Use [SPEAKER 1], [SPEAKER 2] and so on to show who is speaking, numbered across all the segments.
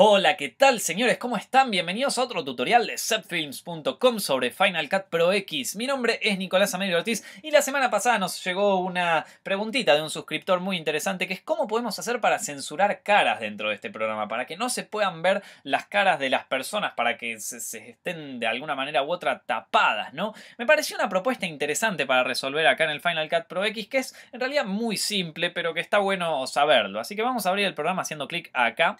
[SPEAKER 1] Hola, ¿qué tal señores? ¿Cómo están? Bienvenidos a otro tutorial de setfilms.com sobre Final Cut Pro X. Mi nombre es Nicolás Amelio Ortiz y la semana pasada nos llegó una preguntita de un suscriptor muy interesante que es cómo podemos hacer para censurar caras dentro de este programa, para que no se puedan ver las caras de las personas, para que se estén de alguna manera u otra tapadas, ¿no? Me pareció una propuesta interesante para resolver acá en el Final Cut Pro X que es en realidad muy simple pero que está bueno saberlo. Así que vamos a abrir el programa haciendo clic acá.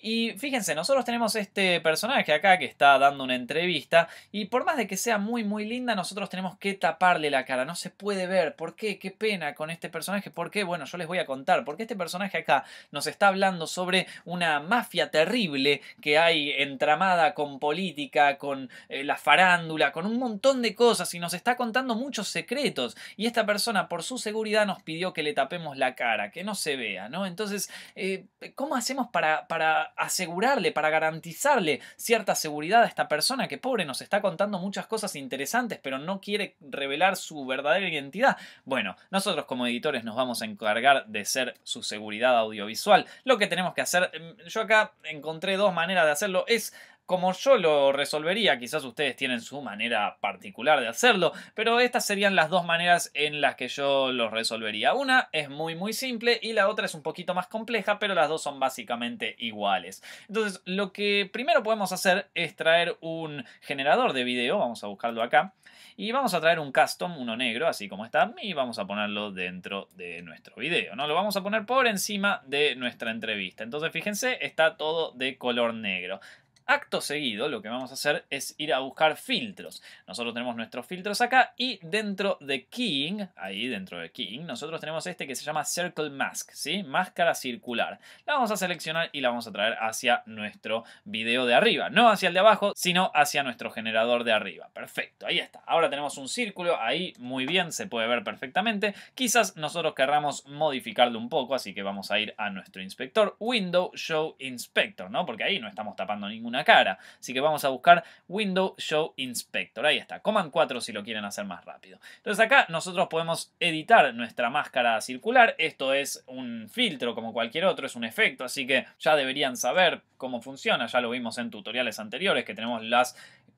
[SPEAKER 1] Y fíjense, nosotros tenemos este personaje acá que está dando una entrevista y por más de que sea muy muy linda, nosotros tenemos que taparle la cara, no se puede ver. ¿Por qué? ¿Qué pena con este personaje? ¿Por qué? Bueno, yo les voy a contar, porque este personaje acá nos está hablando sobre una mafia terrible que hay entramada con política, con eh, la farándula, con un montón de cosas y nos está contando muchos secretos. Y esta persona, por su seguridad, nos pidió que le tapemos la cara, que no se vea, ¿no? Entonces, eh, ¿cómo hacemos para... para asegurarle, para garantizarle cierta seguridad a esta persona que pobre nos está contando muchas cosas interesantes, pero no quiere revelar su verdadera identidad. Bueno, nosotros como editores nos vamos a encargar de ser su seguridad audiovisual. Lo que tenemos que hacer, mm, yo acá encontré dos maneras de hacerlo, es como yo lo resolvería, quizás ustedes tienen su manera particular de hacerlo, pero estas serían las dos maneras en las que yo lo resolvería. Una es muy muy simple y la otra es un poquito más compleja, pero las dos son básicamente iguales. Entonces, lo que primero podemos hacer es traer un generador de video, vamos a buscarlo acá, y vamos a traer un custom, uno negro, así como está, y vamos a ponerlo dentro de nuestro video, ¿no? Lo vamos a poner por encima de nuestra entrevista. Entonces, fíjense, está todo de color negro. Acto seguido, lo que vamos a hacer es ir a buscar filtros. Nosotros tenemos nuestros filtros acá y dentro de Keying, ahí dentro de Keying, nosotros tenemos este que se llama Circle Mask, ¿sí? Máscara circular. La vamos a seleccionar y la vamos a traer hacia nuestro video de arriba. No hacia el de abajo, sino hacia nuestro generador de arriba. Perfecto, ahí está. Ahora tenemos un círculo, ahí muy bien, se puede ver perfectamente. Quizás nosotros querramos modificarlo un poco, así que vamos a ir a nuestro inspector, Window Show Inspector, ¿no? Porque ahí no estamos tapando ninguna cara. Así que vamos a buscar Window Show Inspector. Ahí está, Command 4 si lo quieren hacer más rápido. Entonces acá nosotros podemos editar nuestra máscara circular. Esto es un filtro como cualquier otro, es un efecto, así que ya deberían saber cómo funciona. Ya lo vimos en tutoriales anteriores que tenemos las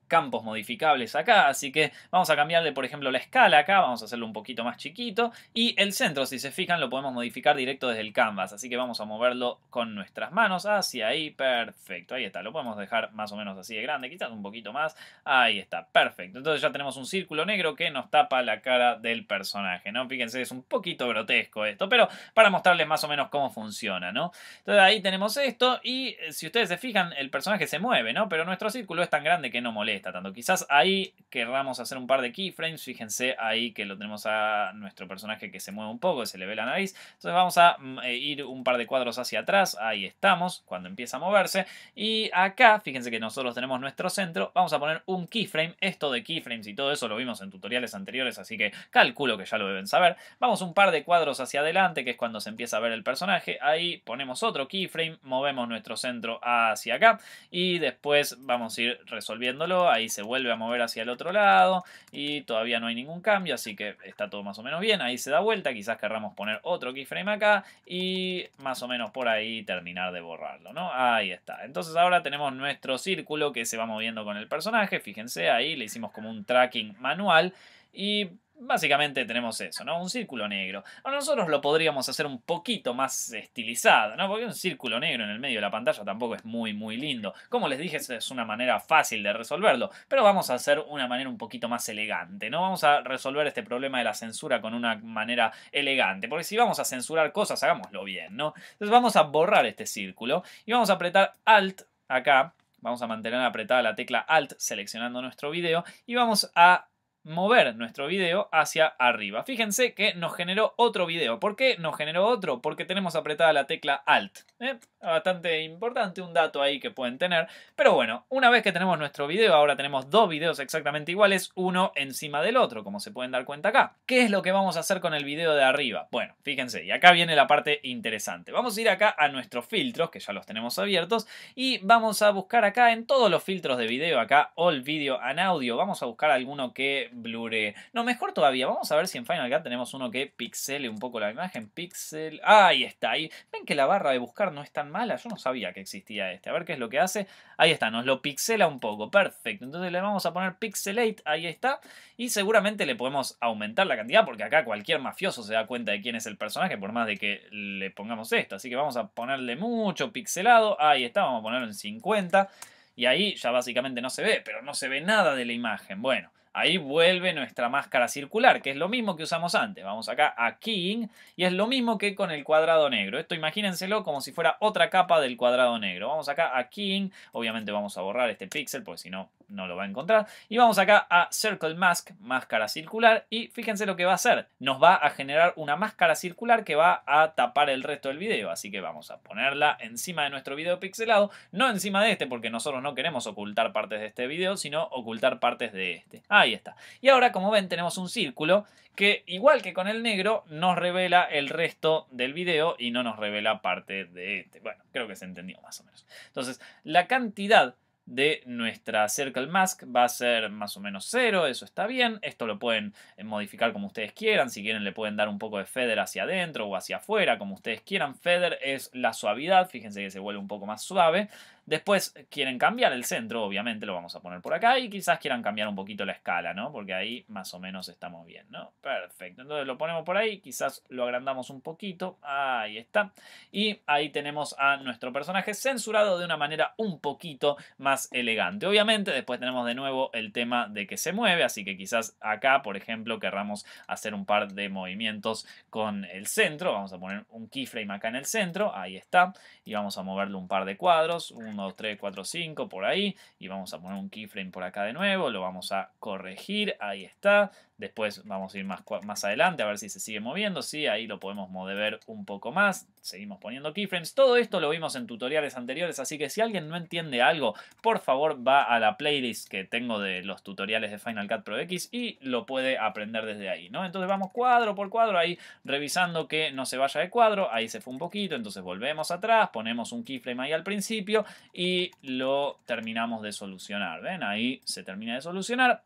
[SPEAKER 1] campos modificables acá, así que vamos a cambiarle por ejemplo la escala acá, vamos a hacerlo un poquito más chiquito y el centro si se fijan lo podemos modificar directo desde el canvas, así que vamos a moverlo con nuestras manos hacia ahí, perfecto, ahí está, lo podemos dejar más o menos así de grande, quizás un poquito más, ahí está, perfecto, entonces ya tenemos un círculo negro que nos tapa la cara del personaje, ¿no? Fíjense, es un poquito grotesco esto, pero para mostrarles más o menos cómo funciona, ¿no? Entonces ahí tenemos esto y eh, si ustedes se fijan el personaje se mueve, ¿no? Pero nuestro círculo es tan grande que no molesta molesta tanto. Quizás ahí querramos hacer un par de keyframes. Fíjense ahí que lo tenemos a nuestro personaje que se mueve un poco, y se le ve la nariz. Entonces vamos a mm, eh, ir un par de cuadros hacia atrás. Ahí estamos, cuando empieza a moverse. Y acá, fíjense que nosotros tenemos nuestro centro. Vamos a poner un keyframe. Esto de keyframes y todo eso lo vimos en tutoriales anteriores, así que calculo que ya lo deben saber. Vamos un par de cuadros hacia adelante, que es cuando se empieza a ver el personaje. Ahí ponemos otro keyframe, movemos nuestro centro hacia acá y después vamos a ir resolviéndolo ahí se vuelve a mover hacia el otro lado y todavía no hay ningún cambio, así que está todo más o menos bien, ahí se da vuelta, quizás querramos poner otro keyframe acá y más o menos por ahí terminar de borrarlo, ¿no? Ahí está. Entonces ahora tenemos nuestro círculo que se va moviendo con el personaje, fíjense ahí, le hicimos como un tracking manual y básicamente tenemos eso, ¿no? Un círculo negro. Ahora nosotros lo podríamos hacer un poquito más estilizado, ¿no? Porque un círculo negro en el medio de la pantalla tampoco es muy, muy lindo. Como les dije, es una manera fácil de resolverlo, pero vamos a hacer una manera un poquito más elegante, ¿no? Vamos a resolver este problema de la censura con una manera elegante, porque si vamos a censurar cosas, hagámoslo bien, ¿no? Entonces vamos a borrar este círculo y vamos a apretar Alt acá. Vamos a mantener apretada la tecla Alt seleccionando nuestro video y vamos a mover nuestro video hacia arriba. Fíjense que nos generó otro video. ¿Por qué nos generó otro? Porque tenemos apretada la tecla Alt. ¿eh? Bastante importante, un dato ahí que pueden tener. Pero bueno, una vez que tenemos nuestro video, ahora tenemos dos videos exactamente iguales, uno encima del otro, como se pueden dar cuenta acá. ¿Qué es lo que vamos a hacer con el video de arriba? Bueno, fíjense, y acá viene la parte interesante. Vamos a ir acá a nuestros filtros, que ya los tenemos abiertos, y vamos a buscar acá en todos los filtros de video, acá All Video and Audio, vamos a buscar alguno que Blu-ray, No, mejor todavía. Vamos a ver si en Final Cut tenemos uno que pixele un poco la imagen. Pixel. ahí está. Ahí. Ven que la barra de buscar no es tan mala. Yo no sabía que existía este. A ver qué es lo que hace. Ahí está. Nos lo pixela un poco. Perfecto. Entonces le vamos a poner pixelate. Ahí está. Y seguramente le podemos aumentar la cantidad porque acá cualquier mafioso se da cuenta de quién es el personaje por más de que le pongamos esto. Así que vamos a ponerle mucho pixelado. Ahí está. Vamos a ponerlo en 50. Y ahí ya básicamente no se ve, pero no se ve nada de la imagen. Bueno, Ahí vuelve nuestra máscara circular, que es lo mismo que usamos antes. Vamos acá a King y es lo mismo que con el cuadrado negro. Esto imagínenselo como si fuera otra capa del cuadrado negro. Vamos acá a King, obviamente vamos a borrar este píxel porque si no no lo va a encontrar. Y vamos acá a Circle Mask, máscara circular, y fíjense lo que va a hacer. Nos va a generar una máscara circular que va a tapar el resto del video, así que vamos a ponerla encima de nuestro video pixelado, no encima de este porque nosotros no queremos ocultar partes de este video, sino ocultar partes de este. Ahí está. Y ahora, como ven, tenemos un círculo que, igual que con el negro, nos revela el resto del video y no nos revela parte de este. Bueno, creo que se entendió más o menos. Entonces, la cantidad de nuestra Circle Mask va a ser más o menos cero, eso está bien. Esto lo pueden eh, modificar como ustedes quieran, si quieren le pueden dar un poco de feather hacia adentro o hacia afuera, como ustedes quieran. Feather es la suavidad, fíjense que se vuelve un poco más suave. Después quieren cambiar el centro, obviamente lo vamos a poner por acá y quizás quieran cambiar un poquito la escala, ¿no? Porque ahí más o menos estamos bien, ¿no? Perfecto, entonces lo ponemos por ahí, quizás lo agrandamos un poquito, ahí está. Y ahí tenemos a nuestro personaje censurado de una manera un poquito más elegante. Obviamente después tenemos de nuevo el tema de que se mueve, así que quizás acá, por ejemplo, querramos hacer un par de movimientos con el centro. Vamos a poner un keyframe acá en el centro, ahí está, y vamos a moverle un par de cuadros, 1, 2, 3, 4, 5, por ahí, y vamos a poner un keyframe por acá de nuevo, lo vamos a corregir, ahí está. Después vamos a ir más, más adelante a ver si se sigue moviendo, si ahí lo podemos mover un poco más, seguimos poniendo keyframes. Todo esto lo vimos en tutoriales anteriores, así que si alguien no entiende algo, por favor va a la playlist que tengo de los tutoriales de Final Cut Pro X y lo puede aprender desde ahí, ¿no? Entonces vamos cuadro por cuadro ahí revisando que no se vaya de cuadro, ahí se fue un poquito, entonces volvemos atrás, ponemos un keyframe ahí al principio y lo terminamos de solucionar, ¿ven? Ahí se termina de solucionar,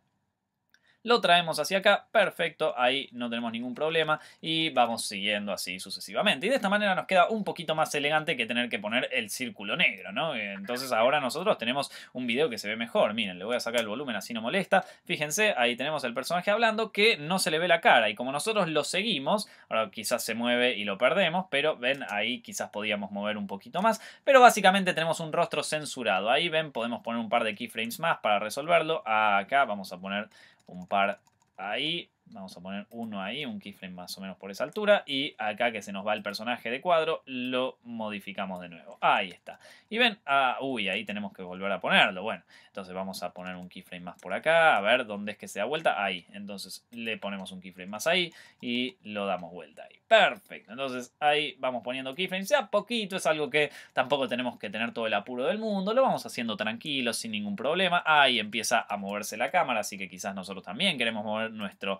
[SPEAKER 1] lo traemos hacia acá, perfecto, ahí no tenemos ningún problema y vamos siguiendo así sucesivamente. Y de esta manera nos queda un poquito más elegante que tener que poner el círculo negro, ¿no? Entonces ahora nosotros tenemos un video que se ve mejor. Miren, le voy a sacar el volumen así no molesta. Fíjense, ahí tenemos el personaje hablando que no se le ve la cara y como nosotros lo seguimos, ahora quizás se mueve y lo perdemos, pero ven, ahí quizás podíamos mover un poquito más, pero básicamente tenemos un rostro censurado. Ahí ven, podemos poner un par de keyframes más para resolverlo. Acá vamos a poner un par ahí. Vamos a poner uno ahí, un keyframe más o menos por esa altura. Y acá que se nos va el personaje de cuadro, lo modificamos de nuevo. Ahí está. Y ven, ah, uy, ahí tenemos que volver a ponerlo. Bueno, entonces vamos a poner un keyframe más por acá. A ver dónde es que se da vuelta. Ahí. Entonces le ponemos un keyframe más ahí y lo damos vuelta ahí. Perfecto. Entonces ahí vamos poniendo keyframes. Ya poquito, es algo que tampoco tenemos que tener todo el apuro del mundo. Lo vamos haciendo tranquilo, sin ningún problema. Ahí empieza a moverse la cámara, así que quizás nosotros también queremos mover nuestro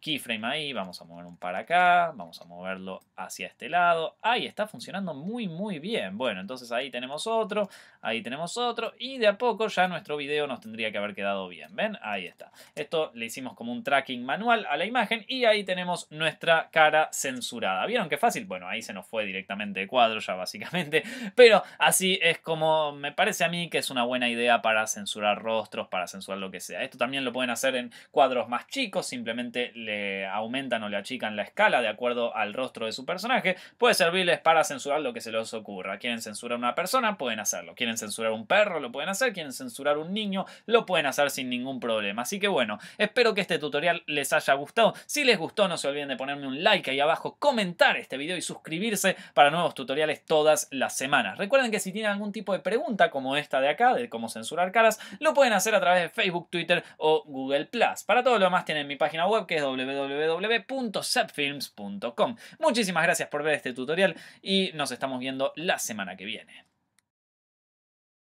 [SPEAKER 1] keyframe ahí, vamos a mover un para acá, vamos a moverlo hacia este lado. Ahí está funcionando muy muy bien. Bueno, entonces ahí tenemos otro, ahí tenemos otro y de a poco ya nuestro video nos tendría que haber quedado bien. ¿Ven? Ahí está. Esto le hicimos como un tracking manual a la imagen y ahí tenemos nuestra cara censurada. ¿Vieron qué fácil? Bueno, ahí se nos fue directamente de cuadro ya básicamente, pero así es como me parece a mí que es una buena idea para censurar rostros, para censurar lo que sea. Esto también lo pueden hacer en cuadros más chicos, simplemente le aumentan o le achican la escala de acuerdo al rostro de su personaje, puede servirles para censurar lo que se les ocurra. Quieren censurar una persona, pueden hacerlo. Quieren censurar un perro, lo pueden hacer. Quieren censurar un niño, lo pueden hacer sin ningún problema. Así que bueno, espero que este tutorial les haya gustado. Si les gustó, no se olviden de ponerme un like ahí abajo, comentar este video y suscribirse para nuevos tutoriales todas las semanas. Recuerden que si tienen algún tipo de pregunta como esta de acá, de cómo censurar caras, lo pueden hacer a través de Facebook, Twitter o Google Plus. Para todo lo demás tienen mi página web que es www.subfilms.com. Muchísimas gracias por ver este tutorial y nos estamos viendo la semana que viene.